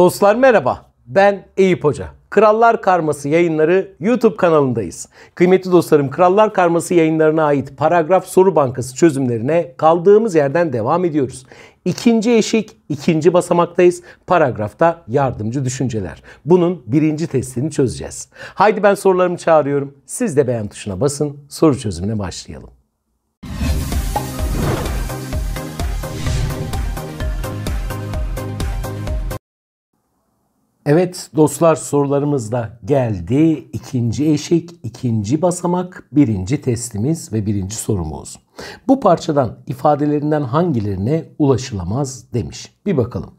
Dostlar merhaba. Ben Eyüp Hoca. Krallar Karması yayınları YouTube kanalındayız. Kıymetli dostlarım Krallar Karması yayınlarına ait paragraf soru bankası çözümlerine kaldığımız yerden devam ediyoruz. İkinci eşik, ikinci basamaktayız. Paragrafta yardımcı düşünceler. Bunun birinci testini çözeceğiz. Haydi ben sorularımı çağırıyorum. Siz de beğen tuşuna basın. Soru çözümüne başlayalım. Evet dostlar sorularımız da geldi. İkinci eşik, ikinci basamak, birinci testimiz ve birinci sorumuz. Bu parçadan ifadelerinden hangilerine ulaşılamaz demiş. Bir bakalım.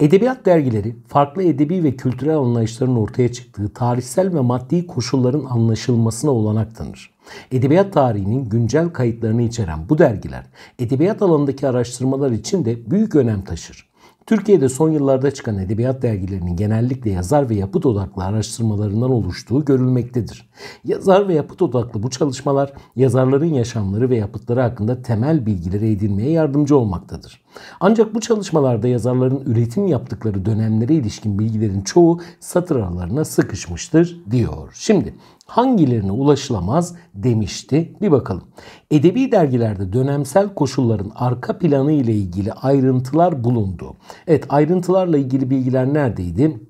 Edebiyat dergileri farklı edebi ve kültürel anlayışların ortaya çıktığı tarihsel ve maddi koşulların anlaşılmasına olanak tanır. Edebiyat tarihinin güncel kayıtlarını içeren bu dergiler edebiyat alanındaki araştırmalar için de büyük önem taşır. Türkiye'de son yıllarda çıkan edebiyat dergilerinin genellikle yazar ve yapıt odaklı araştırmalarından oluştuğu görülmektedir. Yazar ve yapıt odaklı bu çalışmalar yazarların yaşamları ve yapıtları hakkında temel bilgileri edinmeye yardımcı olmaktadır. Ancak bu çalışmalarda yazarların üretim yaptıkları dönemlere ilişkin bilgilerin çoğu satır aralarına sıkışmıştır diyor. Şimdi hangilerine ulaşılamaz demişti. Bir bakalım. Edebi dergilerde dönemsel koşulların arka planı ile ilgili ayrıntılar bulundu. Evet ayrıntılarla ilgili bilgiler neredeydi?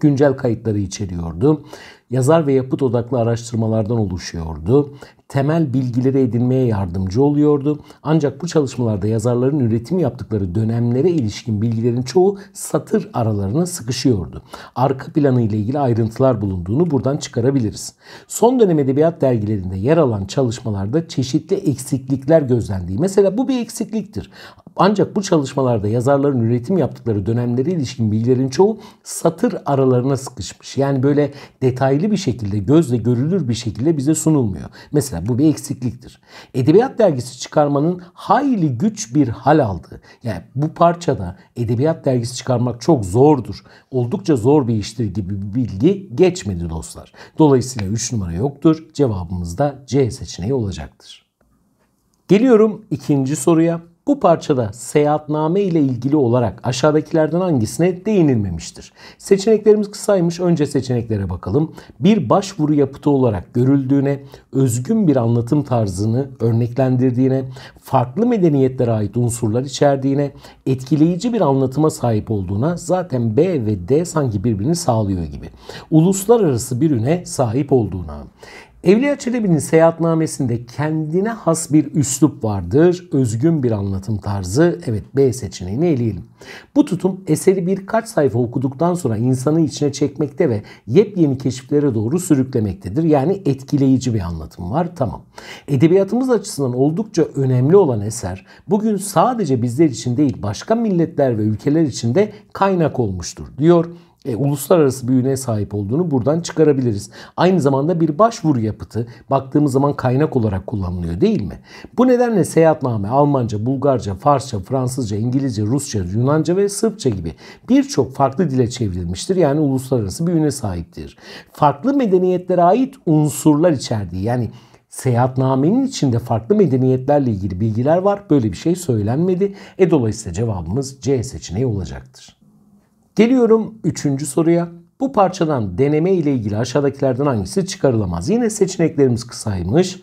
Güncel kayıtları içeriyordu yazar ve yapıt odaklı araştırmalardan oluşuyordu. Temel bilgileri edinmeye yardımcı oluyordu. Ancak bu çalışmalarda yazarların üretim yaptıkları dönemlere ilişkin bilgilerin çoğu satır aralarına sıkışıyordu. Arka planı ile ilgili ayrıntılar bulunduğunu buradan çıkarabiliriz. Son dönem edebiyat dergilerinde yer alan çalışmalarda çeşitli eksiklikler gözlendiği. Mesela bu bir eksikliktir. Ancak bu çalışmalarda yazarların üretim yaptıkları dönemlere ilişkin bilgilerin çoğu satır aralarına sıkışmış. Yani böyle detaylı bir şekilde, gözle görülür bir şekilde bize sunulmuyor. Mesela bu bir eksikliktir. Edebiyat dergisi çıkarmanın hayli güç bir hal aldığı. Yani bu parçada edebiyat dergisi çıkarmak çok zordur. Oldukça zor bir iştir gibi bir bilgi geçmedi dostlar. Dolayısıyla 3 numara yoktur. Cevabımız da C seçeneği olacaktır. Geliyorum ikinci soruya. Bu parçada seyahatname ile ilgili olarak aşağıdakilerden hangisine değinilmemiştir? Seçeneklerimiz kısaymış. Önce seçeneklere bakalım. Bir başvuru yapıtı olarak görüldüğüne, özgün bir anlatım tarzını örneklendirdiğine, farklı medeniyetlere ait unsurlar içerdiğine, etkileyici bir anlatıma sahip olduğuna zaten B ve D sanki birbirini sağlıyor gibi. Uluslararası bir üne sahip olduğuna. Evliya Çelebi'nin seyahatnamesinde kendine has bir üslup vardır, özgün bir anlatım tarzı. Evet B seçeneğini eleyelim. Bu tutum eseri birkaç sayfa okuduktan sonra insanı içine çekmekte ve yepyeni keşiflere doğru sürüklemektedir. Yani etkileyici bir anlatım var. Tamam. Edebiyatımız açısından oldukça önemli olan eser bugün sadece bizler için değil başka milletler ve ülkeler için de kaynak olmuştur diyor e, uluslararası büyüne sahip olduğunu buradan çıkarabiliriz. Aynı zamanda bir başvuru yapıtı baktığımız zaman kaynak olarak kullanılıyor değil mi? Bu nedenle seyahatname Almanca, Bulgarca, Farsça, Fransızca, İngilizce, Rusça, Yunanca ve Sırpça gibi birçok farklı dile çevrilmiştir. Yani uluslararası büyüne sahiptir. Farklı medeniyetlere ait unsurlar içerdiği yani Seyahatnamenin içinde farklı medeniyetlerle ilgili bilgiler var. Böyle bir şey söylenmedi. E dolayısıyla cevabımız C seçeneği olacaktır. Geliyorum üçüncü soruya. Bu parçadan deneme ile ilgili aşağıdakilerden hangisi çıkarılamaz? Yine seçeneklerimiz kısaymış.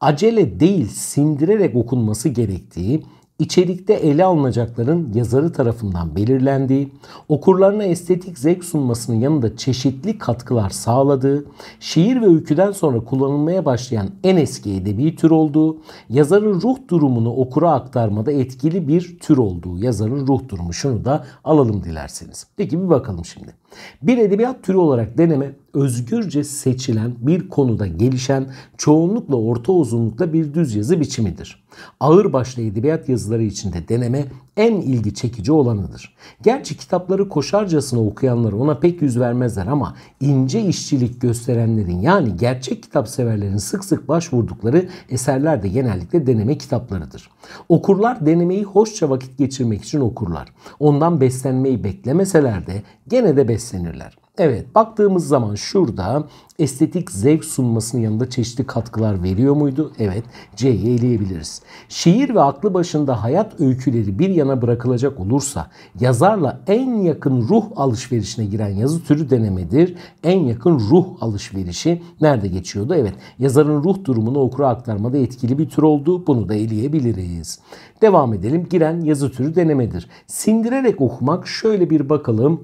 Acele değil sindirerek okunması gerektiği, içerikte ele alınacakların yazarı tarafından belirlendiği, okurlarına estetik zevk sunmasının yanında çeşitli katkılar sağladığı, şiir ve öyküden sonra kullanılmaya başlayan en eski edebi tür olduğu, yazarın ruh durumunu okura aktarmada etkili bir tür olduğu, yazarın ruh durumu şunu da alalım dilerseniz. Peki bir bakalım şimdi. Bir edebiyat türü olarak deneme özgürce seçilen bir konuda gelişen çoğunlukla orta uzunlukta bir düz yazı biçimidir. Ağır başlı edebiyat yazıları içinde deneme en ilgi çekici olanıdır. Gerçi kitapları koşarcasına okuyanlar ona pek yüz vermezler ama ince işçilik gösterenlerin yani gerçek kitap severlerin sık sık başvurdukları eserler de genellikle deneme kitaplarıdır. Okurlar denemeyi hoşça vakit geçirmek için okurlar. Ondan beslenmeyi beklemeseler de gene de beslenirler. Evet baktığımız zaman şurada estetik zevk sunmasının yanında çeşitli katkılar veriyor muydu? Evet C'yi eleyebiliriz. Şiir ve aklı başında hayat öyküleri bir yana bırakılacak olursa yazarla en yakın ruh alışverişine giren yazı türü denemedir. En yakın ruh alışverişi nerede geçiyordu? Evet yazarın ruh durumunu okura aktarmada etkili bir tür oldu. Bunu da eleyebiliriz. Devam edelim. Giren yazı türü denemedir. Sindirerek okumak şöyle bir bakalım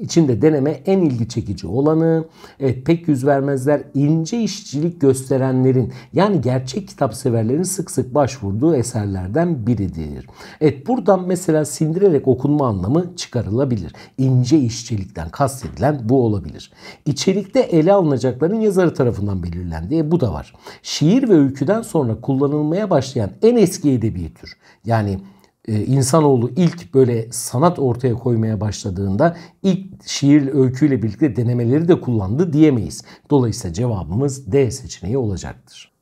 İçinde deneme en ilgi çekici olanı. Evet pek yüz vermezler ince işçilik gösterenlerin yani gerçek kitap severlerin sık sık başvurduğu eserlerden biridir. Evet buradan mesela sindirerek okunma anlamı çıkarılabilir. İnce işçilikten kastedilen bu olabilir. İçerikte ele alınacakların yazarı tarafından belirlendiği bu da var. Şiir ve öyküden sonra kullanılmaya başlayan en eski edebi tür yani e, insanoğlu ilk böyle sanat ortaya koymaya başladığında ilk şiir öyküyle birlikte denemeleri de kullandı diyemeyiz. Dolayısıyla cevabımız D seçeneği olacaktır.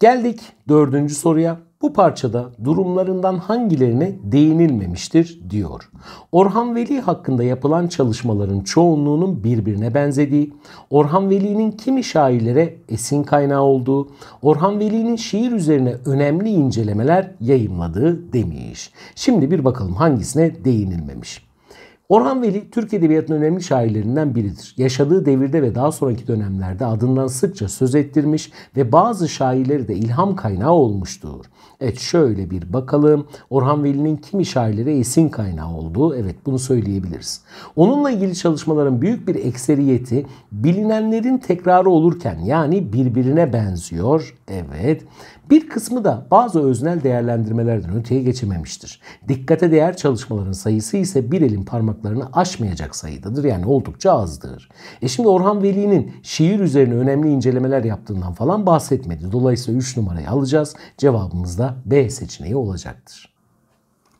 Geldik dördüncü soruya. Bu parçada durumlarından hangilerine değinilmemiştir diyor. Orhan Veli hakkında yapılan çalışmaların çoğunluğunun birbirine benzediği, Orhan Veli'nin kimi şairlere esin kaynağı olduğu, Orhan Veli'nin şiir üzerine önemli incelemeler yayınladığı demiş. Şimdi bir bakalım hangisine değinilmemiş. Orhan Veli Türk Edebiyatı'nın önemli şairlerinden biridir. Yaşadığı devirde ve daha sonraki dönemlerde adından sıkça söz ettirmiş ve bazı şairleri de ilham kaynağı olmuştur. Evet şöyle bir bakalım. Orhan Veli'nin kimi şairlere esin kaynağı olduğu evet bunu söyleyebiliriz. Onunla ilgili çalışmaların büyük bir ekseriyeti bilinenlerin tekrarı olurken yani birbirine benziyor. Evet. Bir kısmı da bazı öznel değerlendirmelerden öteye geçememiştir. Dikkate değer çalışmaların sayısı ise bir elin parmaklarını aşmayacak sayıdadır. Yani oldukça azdır. E şimdi Orhan Veli'nin şiir üzerine önemli incelemeler yaptığından falan bahsetmedi. Dolayısıyla 3 numarayı alacağız. Cevabımız da B seçeneği olacaktır.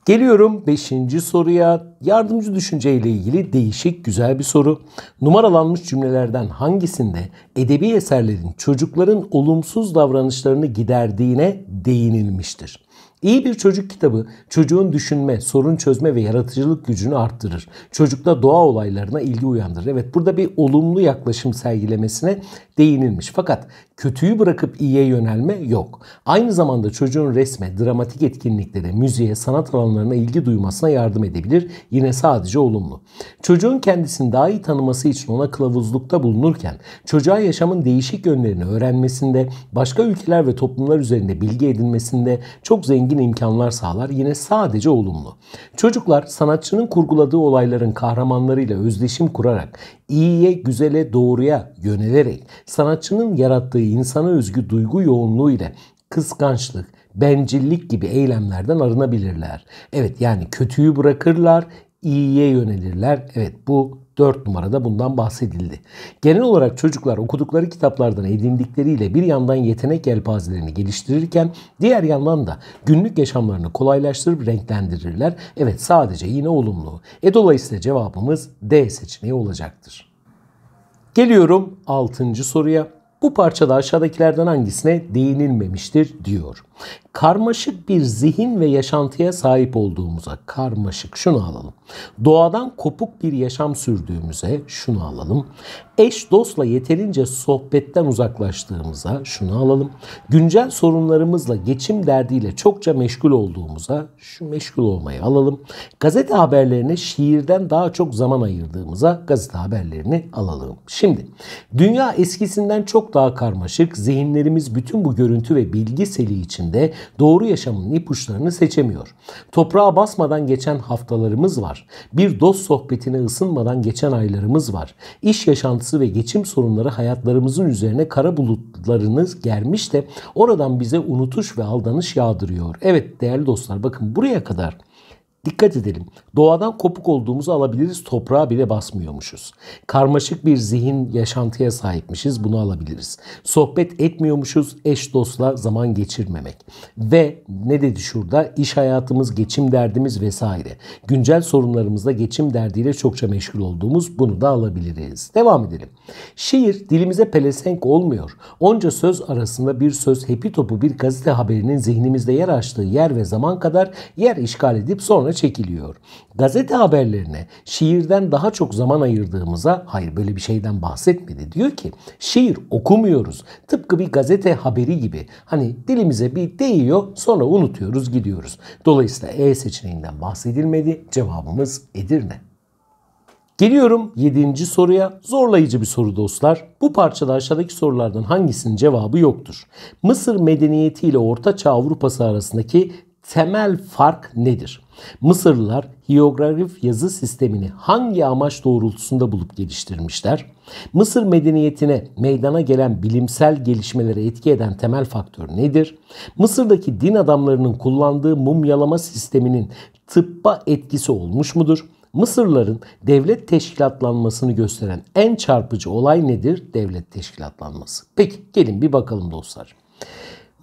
Geliyorum 5. soruya. Yardımcı düşünce ile ilgili değişik güzel bir soru. Numaralanmış cümlelerden hangisinde edebi eserlerin çocukların olumsuz davranışlarını giderdiğine değinilmiştir? İyi bir çocuk kitabı çocuğun düşünme, sorun çözme ve yaratıcılık gücünü arttırır. Çocukta doğa olaylarına ilgi uyandırır. Evet burada bir olumlu yaklaşım sergilemesine değinilmiş. Fakat kötüyü bırakıp iyiye yönelme yok. Aynı zamanda çocuğun resme, dramatik etkinliklere, müziğe, sanat alanlarına ilgi duymasına yardım edebilir. Yine sadece olumlu. Çocuğun kendisini daha iyi tanıması için ona kılavuzlukta bulunurken çocuğa yaşamın değişik yönlerini öğrenmesinde, başka ülkeler ve toplumlar üzerinde bilgi edinmesinde çok zengin imkanlar sağlar. Yine sadece olumlu. Çocuklar sanatçının kurguladığı olayların kahramanlarıyla özdeşim kurarak iyiye, güzele, doğruya yönelerek sanatçının yarattığı insana özgü duygu yoğunluğu ile kıskançlık, bencillik gibi eylemlerden arınabilirler. Evet yani kötüyü bırakırlar, iyiye yönelirler. Evet bu 4 numarada bundan bahsedildi. Genel olarak çocuklar okudukları kitaplardan edindikleriyle bir yandan yetenek yelpazelerini geliştirirken diğer yandan da günlük yaşamlarını kolaylaştırıp renklendirirler. Evet sadece yine olumlu. E dolayısıyla cevabımız D seçeneği olacaktır. Geliyorum 6. soruya. Bu parçada aşağıdakilerden hangisine değinilmemiştir diyor karmaşık bir zihin ve yaşantıya sahip olduğumuza, karmaşık şunu alalım. Doğadan kopuk bir yaşam sürdüğümüze, şunu alalım. Eş dostla yeterince sohbetten uzaklaştığımıza, şunu alalım. Güncel sorunlarımızla, geçim derdiyle çokça meşgul olduğumuza, şu meşgul olmayı alalım. Gazete haberlerine şiirden daha çok zaman ayırdığımıza gazete haberlerini alalım. Şimdi dünya eskisinden çok daha karmaşık. Zihinlerimiz bütün bu görüntü ve bilgi seli içinde doğru yaşamın ipuçlarını seçemiyor. Toprağa basmadan geçen haftalarımız var. Bir dost sohbetine ısınmadan geçen aylarımız var. İş yaşantısı ve geçim sorunları hayatlarımızın üzerine kara bulutlarını germiş de oradan bize unutuş ve aldanış yağdırıyor. Evet değerli dostlar bakın buraya kadar Dikkat edelim. Doğadan kopuk olduğumuzu alabiliriz. Toprağa bile basmıyormuşuz. Karmaşık bir zihin yaşantıya sahipmişiz. Bunu alabiliriz. Sohbet etmiyormuşuz. Eş dostla zaman geçirmemek. Ve ne dedi şurada? İş hayatımız, geçim derdimiz vesaire. Güncel sorunlarımızda geçim derdiyle çokça meşgul olduğumuz bunu da alabiliriz. Devam edelim. Şiir dilimize pelesenk olmuyor. Onca söz arasında bir söz hepi topu bir gazete haberinin zihnimizde yer açtığı yer ve zaman kadar yer işgal edip sonra kenara çekiliyor. Gazete haberlerine şiirden daha çok zaman ayırdığımıza hayır böyle bir şeyden bahsetmedi. Diyor ki şiir okumuyoruz. Tıpkı bir gazete haberi gibi. Hani dilimize bir değiyor sonra unutuyoruz gidiyoruz. Dolayısıyla E seçeneğinden bahsedilmedi. Cevabımız Edirne. Geliyorum 7. soruya. Zorlayıcı bir soru dostlar. Bu parçada aşağıdaki sorulardan hangisinin cevabı yoktur? Mısır medeniyeti ile Orta Çağ Avrupası arasındaki temel fark nedir? Mısırlılar hiyografik yazı sistemini hangi amaç doğrultusunda bulup geliştirmişler? Mısır medeniyetine meydana gelen bilimsel gelişmelere etki eden temel faktör nedir? Mısır'daki din adamlarının kullandığı mumyalama sisteminin tıbba etkisi olmuş mudur? Mısırların devlet teşkilatlanmasını gösteren en çarpıcı olay nedir? Devlet teşkilatlanması. Peki gelin bir bakalım dostlar.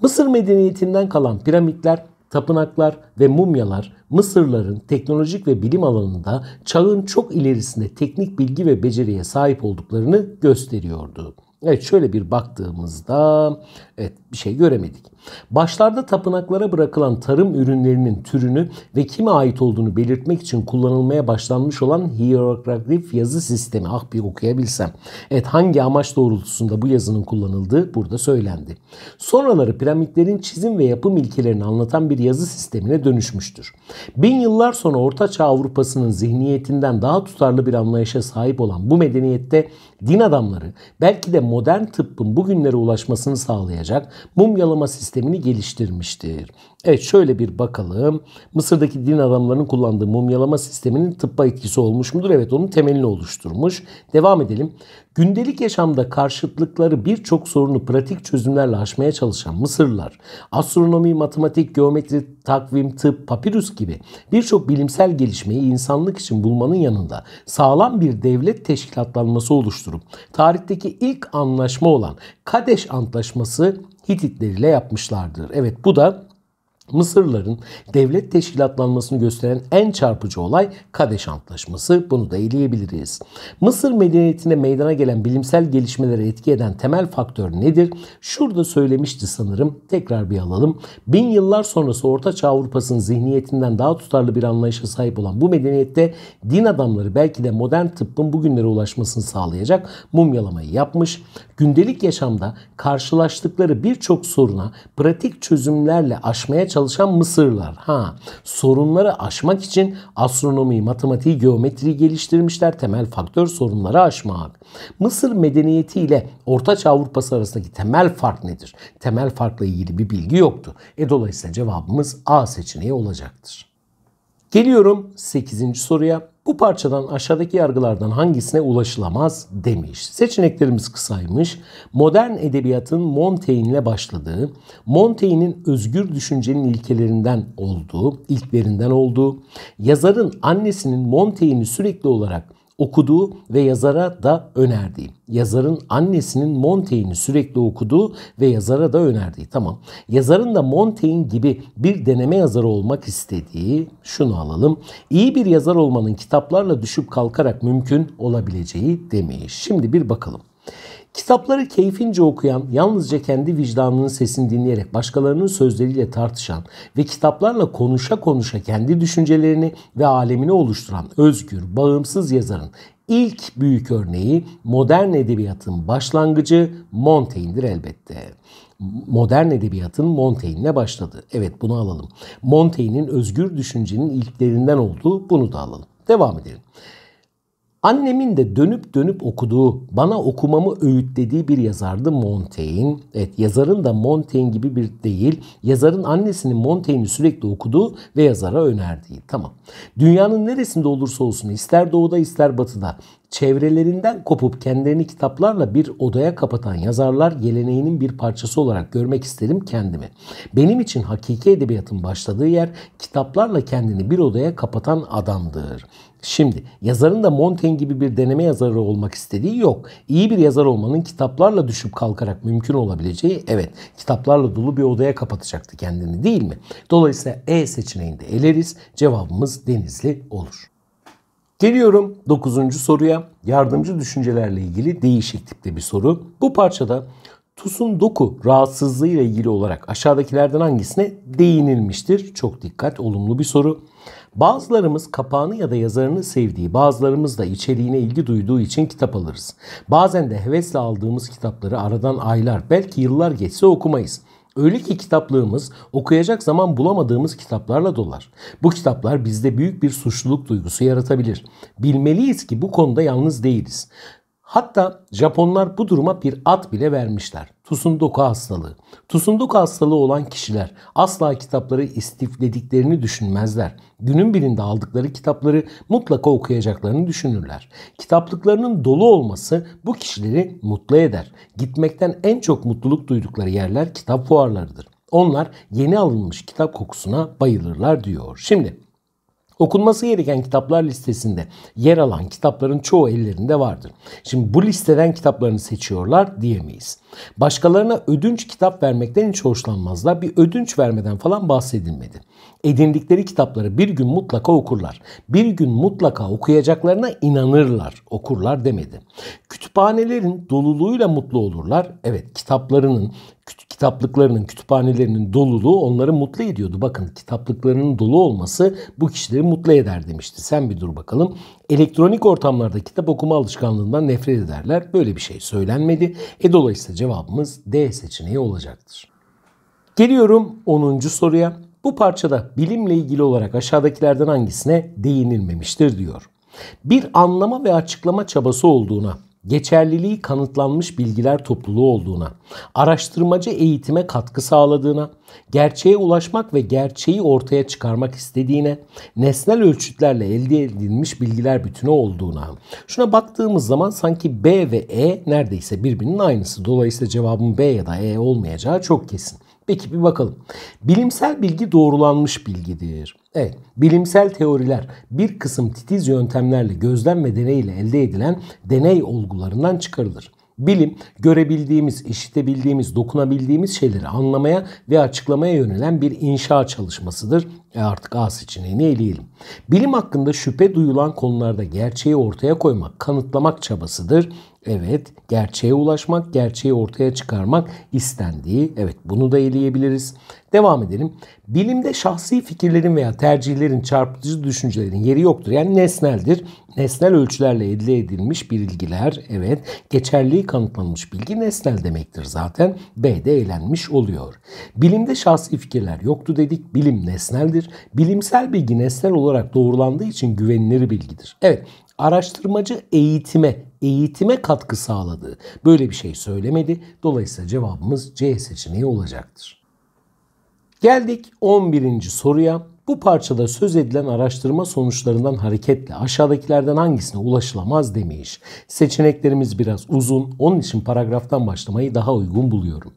Mısır medeniyetinden kalan piramitler tapınaklar ve mumyalar Mısırların teknolojik ve bilim alanında çağın çok ilerisinde teknik bilgi ve beceriye sahip olduklarını gösteriyordu. Evet şöyle bir baktığımızda evet bir şey göremedik. Başlarda tapınaklara bırakılan tarım ürünlerinin türünü ve kime ait olduğunu belirtmek için kullanılmaya başlanmış olan hieroglif yazı sistemi. Ah bir okuyabilsem. Evet hangi amaç doğrultusunda bu yazının kullanıldığı burada söylendi. Sonraları piramitlerin çizim ve yapım ilkelerini anlatan bir yazı sistemine dönüşmüştür. Bin yıllar sonra Orta Çağ Avrupa'sının zihniyetinden daha tutarlı bir anlayışa sahip olan bu medeniyette din adamları belki de modern tıbbın bugünlere ulaşmasını sağlayacak mumyalama sistemini geliştirmiştir. Evet şöyle bir bakalım. Mısır'daki din adamlarının kullandığı mumyalama sisteminin tıbba etkisi olmuş mudur? Evet onun temelini oluşturmuş. Devam edelim. Gündelik yaşamda karşıtlıkları birçok sorunu pratik çözümlerle aşmaya çalışan Mısırlılar astronomi, matematik, geometri, takvim, tıp, papirüs gibi birçok bilimsel gelişmeyi insanlık için bulmanın yanında sağlam bir devlet teşkilatlanması oluşturup tarihteki ilk anlaşma olan Kadeş Antlaşması Hititler ile yapmışlardır. Evet bu da Mısırların devlet teşkilatlanmasını gösteren en çarpıcı olay Kadeş Antlaşması. Bunu da eleyebiliriz. Mısır medeniyetine meydana gelen bilimsel gelişmeleri etki eden temel faktör nedir? Şurada söylemişti sanırım. Tekrar bir alalım. Bin yıllar sonrası Orta Çağ Avrupa'sının zihniyetinden daha tutarlı bir anlayışa sahip olan bu medeniyette din adamları belki de modern tıbbın bugünlere ulaşmasını sağlayacak mumyalamayı yapmış. Gündelik yaşamda karşılaştıkları birçok soruna pratik çözümlerle aşmaya çalışan çalışan Mısırlar. Ha, sorunları aşmak için astronomiyi, matematiği, geometriyi geliştirmişler. Temel faktör sorunları aşmak. Mısır medeniyeti ile Ortaçağ Avrupası arasındaki temel fark nedir? Temel farkla ilgili bir bilgi yoktu. E dolayısıyla cevabımız A seçeneği olacaktır. Geliyorum 8. soruya. Bu parçadan aşağıdaki yargılardan hangisine ulaşılamaz demiş. Seçeneklerimiz kısaymış. Modern edebiyatın Montaigne ile başladığı, Montaigne'in özgür düşüncenin ilkelerinden olduğu, ilklerinden olduğu, yazarın annesinin Montaigne'i sürekli olarak okuduğu ve yazara da önerdiği. Yazarın annesinin Montaigne'i sürekli okuduğu ve yazara da önerdiği. Tamam. Yazarın da Montaigne gibi bir deneme yazarı olmak istediği şunu alalım. İyi bir yazar olmanın kitaplarla düşüp kalkarak mümkün olabileceği demeyi. Şimdi bir bakalım. Kitapları keyfince okuyan, yalnızca kendi vicdanının sesini dinleyerek başkalarının sözleriyle tartışan ve kitaplarla konuşa konuşa kendi düşüncelerini ve alemini oluşturan özgür, bağımsız yazarın ilk büyük örneği modern edebiyatın başlangıcı Montaigne'dir elbette modern edebiyatın Montaigne'le başladı. Evet bunu alalım. Montaigne'in özgür düşüncenin ilklerinden olduğu bunu da alalım. Devam edelim. Annemin de dönüp dönüp okuduğu, bana okumamı öğütlediği bir yazardı Montaigne. Evet yazarın da Montaigne gibi bir değil, yazarın annesinin Montaigne'i sürekli okuduğu ve yazara önerdiği. Tamam. Dünyanın neresinde olursa olsun ister doğuda ister batıda çevrelerinden kopup kendilerini kitaplarla bir odaya kapatan yazarlar geleneğinin bir parçası olarak görmek isterim kendimi. Benim için hakiki edebiyatın başladığı yer kitaplarla kendini bir odaya kapatan adamdır. Şimdi yazarın da Montaigne gibi bir deneme yazarı olmak istediği yok. İyi bir yazar olmanın kitaplarla düşüp kalkarak mümkün olabileceği evet kitaplarla dolu bir odaya kapatacaktı kendini değil mi? Dolayısıyla E seçeneğinde eleriz cevabımız denizli olur. Geliyorum 9. soruya. Yardımcı düşüncelerle ilgili değişik tipte bir soru. Bu parçada TUS'un doku rahatsızlığı ile ilgili olarak aşağıdakilerden hangisine değinilmiştir? Çok dikkat, olumlu bir soru. Bazılarımız kapağını ya da yazarını sevdiği, bazılarımız da içeriğine ilgi duyduğu için kitap alırız. Bazen de hevesle aldığımız kitapları aradan aylar, belki yıllar geçse okumayız. Öyle ki kitaplığımız okuyacak zaman bulamadığımız kitaplarla dolar. Bu kitaplar bizde büyük bir suçluluk duygusu yaratabilir. Bilmeliyiz ki bu konuda yalnız değiliz. Hatta Japonlar bu duruma bir ad bile vermişler. Tusundoku hastalığı. Tusundoku hastalığı olan kişiler asla kitapları istiflediklerini düşünmezler. Günün birinde aldıkları kitapları mutlaka okuyacaklarını düşünürler. Kitaplıklarının dolu olması bu kişileri mutlu eder. Gitmekten en çok mutluluk duydukları yerler kitap fuarlarıdır. Onlar yeni alınmış kitap kokusuna bayılırlar diyor. Şimdi Okunması gereken kitaplar listesinde yer alan kitapların çoğu ellerinde vardır. Şimdi bu listeden kitaplarını seçiyorlar diyemeyiz. Başkalarına ödünç kitap vermekten hiç hoşlanmazlar. Bir ödünç vermeden falan bahsedilmedi. Edindikleri kitapları bir gün mutlaka okurlar. Bir gün mutlaka okuyacaklarına inanırlar, okurlar demedi. Kütüphanelerin doluluğuyla mutlu olurlar. Evet kitaplarının kitaplıklarının, kütüphanelerinin doluluğu onları mutlu ediyordu. Bakın kitaplıklarının dolu olması bu kişileri mutlu eder demişti. Sen bir dur bakalım. Elektronik ortamlarda kitap okuma alışkanlığından nefret ederler. Böyle bir şey söylenmedi. E dolayısıyla cevabımız D seçeneği olacaktır. Geliyorum 10. soruya. Bu parçada bilimle ilgili olarak aşağıdakilerden hangisine değinilmemiştir diyor. Bir anlama ve açıklama çabası olduğuna, geçerliliği kanıtlanmış bilgiler topluluğu olduğuna, araştırmacı eğitime katkı sağladığına, gerçeğe ulaşmak ve gerçeği ortaya çıkarmak istediğine, nesnel ölçütlerle elde edilmiş bilgiler bütünü olduğuna. Şuna baktığımız zaman sanki B ve E neredeyse birbirinin aynısı. Dolayısıyla cevabın B ya da E olmayacağı çok kesin. Peki bir bakalım. Bilimsel bilgi doğrulanmış bilgidir. Evet, bilimsel teoriler bir kısım titiz yöntemlerle gözlem ve deneyle elde edilen deney olgularından çıkarılır. Bilim, görebildiğimiz, işitebildiğimiz, dokunabildiğimiz şeyleri anlamaya ve açıklamaya yönelen bir inşa çalışmasıdır. E artık A seçeneğini eleyelim. Bilim hakkında şüphe duyulan konularda gerçeği ortaya koymak, kanıtlamak çabasıdır. Evet, gerçeğe ulaşmak, gerçeği ortaya çıkarmak istendiği. Evet, bunu da eleyebiliriz. Devam edelim. Bilimde şahsi fikirlerin veya tercihlerin, çarpıcı düşüncelerin yeri yoktur. Yani nesneldir. Nesnel ölçülerle elde edilmiş bilgiler, evet, geçerliği kanıtlanmış bilgi nesnel demektir zaten. B'de eğlenmiş oluyor. Bilimde şahsi fikirler yoktu dedik. Bilim nesneldir. Bilimsel bilgi nesnel olarak doğrulandığı için güvenilir bilgidir. Evet, araştırmacı eğitime eğitime katkı sağladığı böyle bir şey söylemedi. Dolayısıyla cevabımız C seçeneği olacaktır. Geldik 11. soruya. Bu parçada söz edilen araştırma sonuçlarından hareketle aşağıdakilerden hangisine ulaşılamaz demiş. Seçeneklerimiz biraz uzun, onun için paragraftan başlamayı daha uygun buluyorum.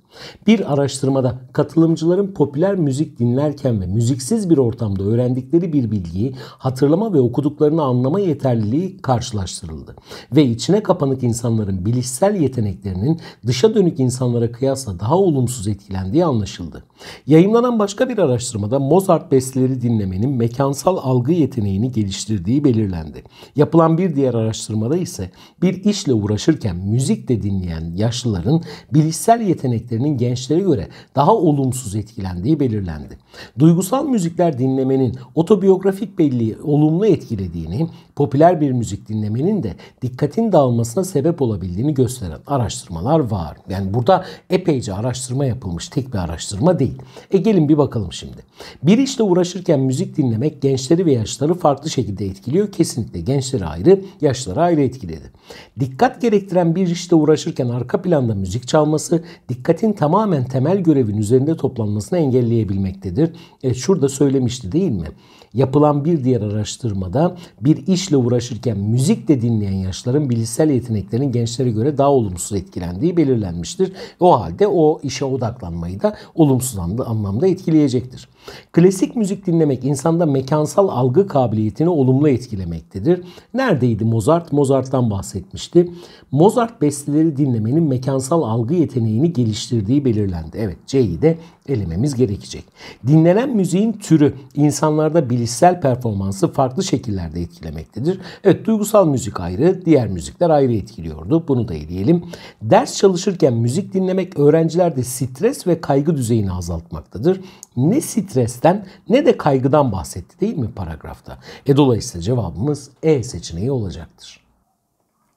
Bir araştırmada katılımcıların popüler müzik dinlerken ve müziksiz bir ortamda öğrendikleri bir bilgiyi hatırlama ve okuduklarını anlama yeterliliği karşılaştırıldı. Ve içine kapanık insanların bilişsel yeteneklerinin dışa dönük insanlara kıyasla daha olumsuz etkilendiği anlaşıldı. Yayınlanan başka bir araştırmada Mozart besteleri dinlemenin mekansal algı yeteneğini geliştirdiği belirlendi. Yapılan bir diğer araştırmada ise bir işle uğraşırken müzik de dinleyen yaşlıların bilişsel yeteneklerinin gençlere göre daha olumsuz etkilendiği belirlendi. Duygusal müzikler dinlemenin otobiyografik belliği olumlu etkilediğini, popüler bir müzik dinlemenin de dikkatin dağılmasına sebep olabildiğini gösteren araştırmalar var. Yani burada epeyce araştırma yapılmış tek bir araştırma değil değil. E gelin bir bakalım şimdi. Bir işle uğraşırken müzik dinlemek gençleri ve yaşları farklı şekilde etkiliyor. Kesinlikle gençleri ayrı, yaşları ayrı etkiledi. Dikkat gerektiren bir işle uğraşırken arka planda müzik çalması dikkatin tamamen temel görevin üzerinde toplanmasını engelleyebilmektedir. E şurada söylemişti değil mi? Yapılan bir diğer araştırmada bir işle uğraşırken müzik de dinleyen yaşların bilişsel yeteneklerinin gençlere göre daha olumsuz etkilendiği belirlenmiştir. O halde o işe odaklanmayı da olumsuz anlamda etkileyecektir. Klasik müzik dinlemek insanda mekansal algı kabiliyetini olumlu etkilemektedir. Neredeydi Mozart? Mozart'tan bahsetmişti. Mozart besteleri dinlemenin mekansal algı yeteneğini geliştirdiği belirlendi. Evet C'yi de elememiz gerekecek. Dinlenen müziğin türü insanlarda bilişsel performansı farklı şekillerde etkilemektedir. Evet duygusal müzik ayrı, diğer müzikler ayrı etkiliyordu. Bunu da eleyelim. Ders çalışırken müzik dinlemek öğrencilerde stres ve kaygı düzeyini azaltmaktadır ne stresten ne de kaygıdan bahsetti değil mi paragrafta? E dolayısıyla cevabımız E seçeneği olacaktır.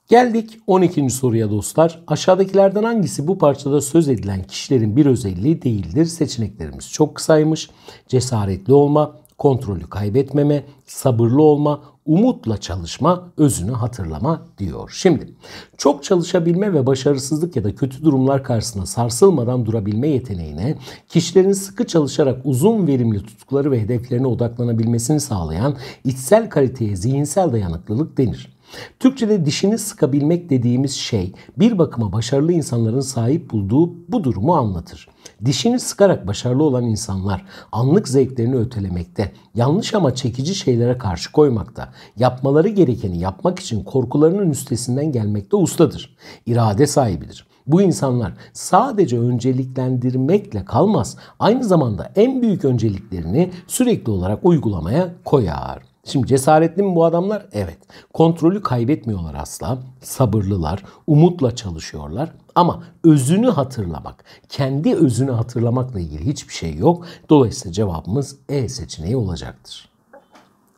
Geldik 12. soruya dostlar. Aşağıdakilerden hangisi bu parçada söz edilen kişilerin bir özelliği değildir? Seçeneklerimiz çok kısaymış. Cesaretli olma, kontrolü kaybetmeme, sabırlı olma, umutla çalışma, özünü hatırlama diyor. Şimdi çok çalışabilme ve başarısızlık ya da kötü durumlar karşısında sarsılmadan durabilme yeteneğine, kişilerin sıkı çalışarak uzun verimli tutkuları ve hedeflerine odaklanabilmesini sağlayan içsel kaliteye zihinsel dayanıklılık denir. Türkçe'de dişini sıkabilmek dediğimiz şey bir bakıma başarılı insanların sahip bulduğu bu durumu anlatır. Dişini sıkarak başarılı olan insanlar anlık zevklerini ötelemekte, yanlış ama çekici şeylere karşı koymakta, yapmaları gerekeni yapmak için korkularının üstesinden gelmekte ustadır. İrade sahibidir. Bu insanlar sadece önceliklendirmekle kalmaz, aynı zamanda en büyük önceliklerini sürekli olarak uygulamaya koyar. Şimdi cesaretli mi bu adamlar? Evet. Kontrolü kaybetmiyorlar asla. Sabırlılar, umutla çalışıyorlar. Ama özünü hatırlamak, kendi özünü hatırlamakla ilgili hiçbir şey yok. Dolayısıyla cevabımız E seçeneği olacaktır.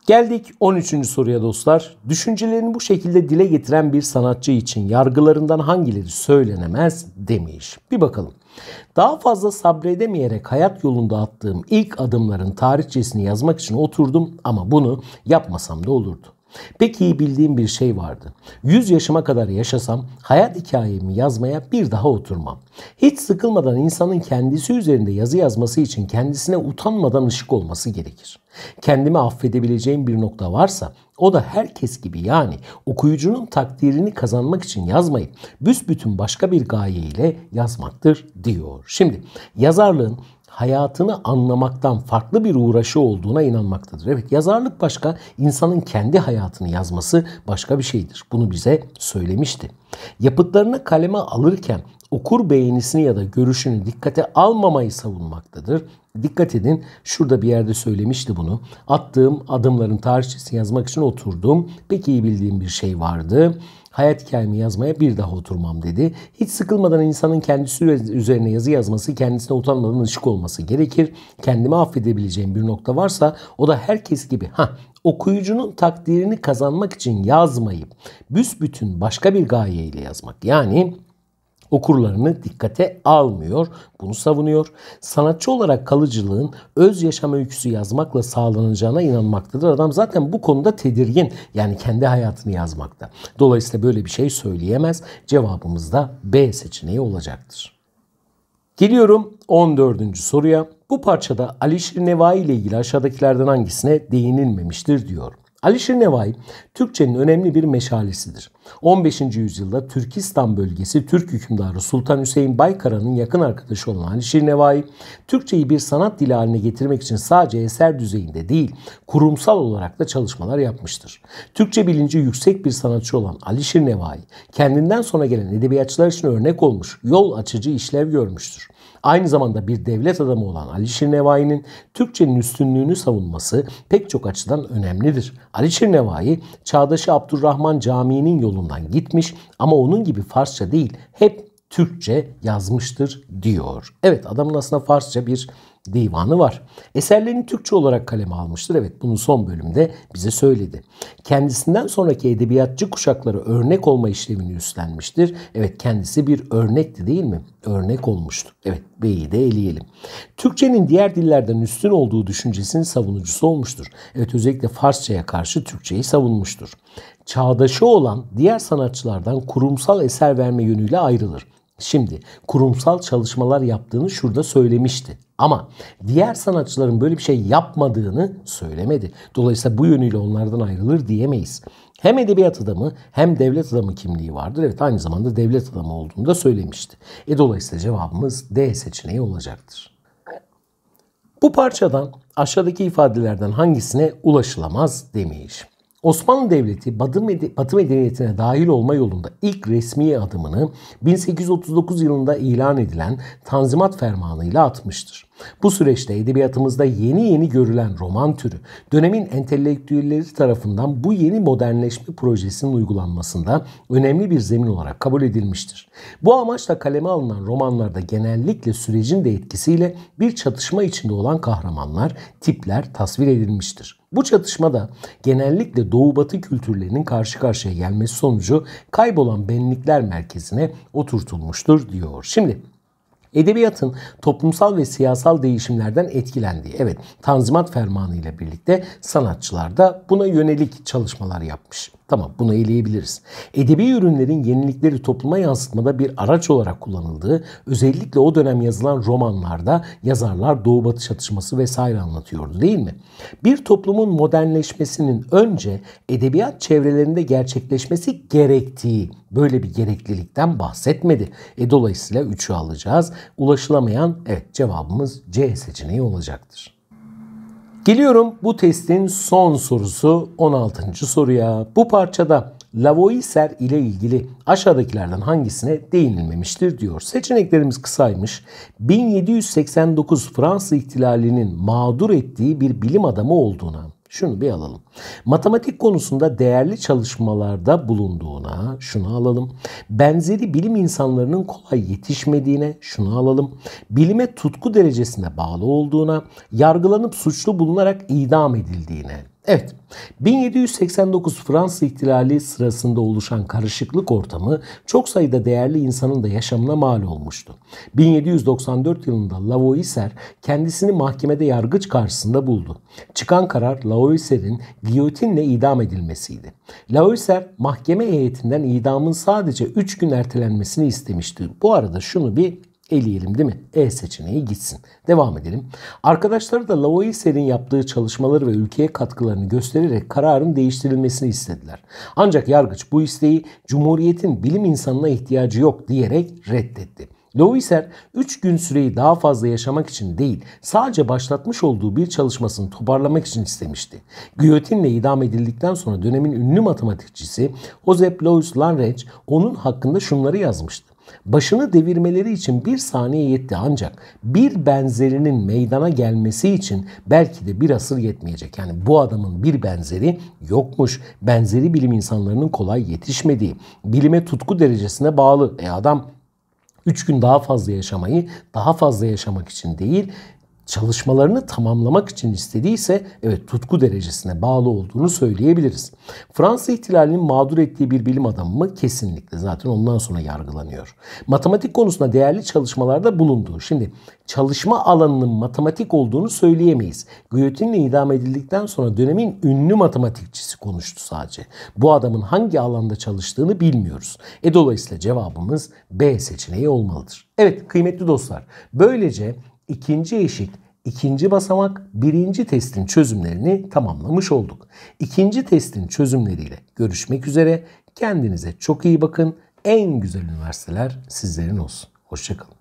Geldik 13. soruya dostlar. Düşüncelerini bu şekilde dile getiren bir sanatçı için yargılarından hangileri söylenemez demiş. Bir bakalım. Daha fazla sabredemeyerek hayat yolunda attığım ilk adımların tarihçesini yazmak için oturdum ama bunu yapmasam da olurdu. Pek iyi bildiğim bir şey vardı. 100 yaşıma kadar yaşasam hayat hikayemi yazmaya bir daha oturmam. Hiç sıkılmadan insanın kendisi üzerinde yazı yazması için kendisine utanmadan ışık olması gerekir. Kendimi affedebileceğim bir nokta varsa o da herkes gibi yani okuyucunun takdirini kazanmak için yazmayıp büsbütün başka bir gaye ile yazmaktır diyor. Şimdi yazarlığın hayatını anlamaktan farklı bir uğraşı olduğuna inanmaktadır. Evet yazarlık başka, insanın kendi hayatını yazması başka bir şeydir. Bunu bize söylemişti. Yapıtlarını kaleme alırken okur beğenisini ya da görüşünü dikkate almamayı savunmaktadır. Dikkat edin şurada bir yerde söylemişti bunu. Attığım adımların tarihçesi yazmak için oturdum. Pek iyi bildiğim bir şey vardı. Hayat hikayemi yazmaya bir daha oturmam dedi. Hiç sıkılmadan insanın kendisi üzerine yazı yazması, kendisine utanmadan ışık olması gerekir. Kendimi affedebileceğim bir nokta varsa o da herkes gibi ha okuyucunun takdirini kazanmak için yazmayıp büsbütün başka bir gayeyle yazmak. Yani okurlarını dikkate almıyor, bunu savunuyor. Sanatçı olarak kalıcılığın öz yaşam öyküsü yazmakla sağlanacağına inanmaktadır. Adam zaten bu konuda tedirgin yani kendi hayatını yazmakta. Dolayısıyla böyle bir şey söyleyemez. Cevabımız da B seçeneği olacaktır. Geliyorum 14. soruya. Bu parçada Alişir Nevai ile ilgili aşağıdakilerden hangisine değinilmemiştir diyor. Alişir Nevai, Türkçenin önemli bir meşalesidir. 15. yüzyılda Türkistan bölgesi Türk hükümdarı Sultan Hüseyin Baykara'nın yakın arkadaşı olan Alişir Nevai, Türkçeyi bir sanat dili haline getirmek için sadece eser düzeyinde değil, kurumsal olarak da çalışmalar yapmıştır. Türkçe bilinci yüksek bir sanatçı olan Alişir Nevai, kendinden sonra gelen edebiyatçılar için örnek olmuş, yol açıcı işlev görmüştür aynı zamanda bir devlet adamı olan Ali Şirnevai'nin Türkçenin üstünlüğünü savunması pek çok açıdan önemlidir. Ali Şirnevai çağdaşı Abdurrahman Camii'nin yolundan gitmiş ama onun gibi Farsça değil hep Türkçe yazmıştır diyor. Evet adamın aslında Farsça bir divanı var. Eserlerini Türkçe olarak kaleme almıştır. Evet bunu son bölümde bize söyledi. Kendisinden sonraki edebiyatçı kuşaklara örnek olma işlevini üstlenmiştir. Evet kendisi bir örnekti değil mi? Örnek olmuştu. Evet B'yi de eleyelim. Türkçenin diğer dillerden üstün olduğu düşüncesinin savunucusu olmuştur. Evet özellikle Farsçaya karşı Türkçeyi savunmuştur. Çağdaşı olan diğer sanatçılardan kurumsal eser verme yönüyle ayrılır. Şimdi kurumsal çalışmalar yaptığını şurada söylemişti. Ama diğer sanatçıların böyle bir şey yapmadığını söylemedi. Dolayısıyla bu yönüyle onlardan ayrılır diyemeyiz. Hem edebiyat adamı hem devlet adamı kimliği vardır. Evet aynı zamanda devlet adamı olduğunu da söylemişti. E dolayısıyla cevabımız D seçeneği olacaktır. Bu parçadan aşağıdaki ifadelerden hangisine ulaşılamaz demeyiz. Osmanlı Devleti Batı medeniyetine dahil olma yolunda ilk resmi adımını 1839 yılında ilan edilen Tanzimat Fermanı ile atmıştır. Bu süreçte edebiyatımızda yeni yeni görülen roman türü, dönemin entelektüelleri tarafından bu yeni modernleşme projesinin uygulanmasında önemli bir zemin olarak kabul edilmiştir. Bu amaçla kaleme alınan romanlarda genellikle sürecin de etkisiyle bir çatışma içinde olan kahramanlar, tipler tasvir edilmiştir. Bu çatışmada genellikle doğu-batı kültürlerinin karşı karşıya gelmesi sonucu kaybolan benlikler merkezine oturtulmuştur diyor. Şimdi Edebiyatın toplumsal ve siyasal değişimlerden etkilendiği, evet Tanzimat Fermanı ile birlikte sanatçılar da buna yönelik çalışmalar yapmış. Tamam bunu eleyebiliriz. Edebi ürünlerin yenilikleri topluma yansıtmada bir araç olarak kullanıldığı, özellikle o dönem yazılan romanlarda yazarlar Doğu-Batı çatışması vesaire anlatıyordu değil mi? Bir toplumun modernleşmesinin önce edebiyat çevrelerinde gerçekleşmesi gerektiği böyle bir gereklilikten bahsetmedi. E dolayısıyla 3'ü alacağız. Ulaşılamayan evet cevabımız C seçeneği olacaktır. Geliyorum bu testin son sorusu 16. soruya. Bu parçada Lavoisier ile ilgili aşağıdakilerden hangisine değinilmemiştir diyor. Seçeneklerimiz kısaymış. 1789 Fransız ihtilalinin mağdur ettiği bir bilim adamı olduğuna, şunu bir alalım. Matematik konusunda değerli çalışmalarda bulunduğuna şunu alalım. Benzeri bilim insanlarının kolay yetişmediğine şunu alalım. Bilime tutku derecesine bağlı olduğuna, yargılanıp suçlu bulunarak idam edildiğine Evet, 1789 Fransız İhtilali sırasında oluşan karışıklık ortamı çok sayıda değerli insanın da yaşamına mal olmuştu. 1794 yılında Lavoisier kendisini mahkemede yargıç karşısında buldu. Çıkan karar Lavoisier'in giyotinle idam edilmesiydi. Lavoisier mahkeme heyetinden idamın sadece 3 gün ertelenmesini istemişti. Bu arada şunu bir Eleyelim değil mi? E seçeneği gitsin. Devam edelim. Arkadaşları da Lavoisier'in yaptığı çalışmaları ve ülkeye katkılarını göstererek kararın değiştirilmesini istediler. Ancak yargıç bu isteği Cumhuriyet'in bilim insanına ihtiyacı yok diyerek reddetti. Lavoisier 3 gün süreyi daha fazla yaşamak için değil, sadece başlatmış olduğu bir çalışmasını toparlamak için istemişti. Giyotinle idam edildikten sonra dönemin ünlü matematikçisi Joseph Louis Lagrange onun hakkında şunları yazmıştı. Başını devirmeleri için bir saniye yetti ancak bir benzerinin meydana gelmesi için belki de bir asır yetmeyecek. Yani bu adamın bir benzeri yokmuş. Benzeri bilim insanlarının kolay yetişmediği, bilime tutku derecesine bağlı. E adam 3 gün daha fazla yaşamayı daha fazla yaşamak için değil çalışmalarını tamamlamak için istediyse evet tutku derecesine bağlı olduğunu söyleyebiliriz. Fransa ihtilalinin mağdur ettiği bir bilim adamı mı? Kesinlikle. Zaten ondan sonra yargılanıyor. Matematik konusunda değerli çalışmalarda bulunduğu. Şimdi çalışma alanının matematik olduğunu söyleyemeyiz. Guillotin'le idam edildikten sonra dönemin ünlü matematikçisi konuştu sadece. Bu adamın hangi alanda çalıştığını bilmiyoruz. E dolayısıyla cevabımız B seçeneği olmalıdır. Evet kıymetli dostlar böylece İkinci eşik, ikinci basamak, birinci testin çözümlerini tamamlamış olduk. İkinci testin çözümleriyle görüşmek üzere. Kendinize çok iyi bakın. En güzel üniversiteler sizlerin olsun. Hoşçakalın.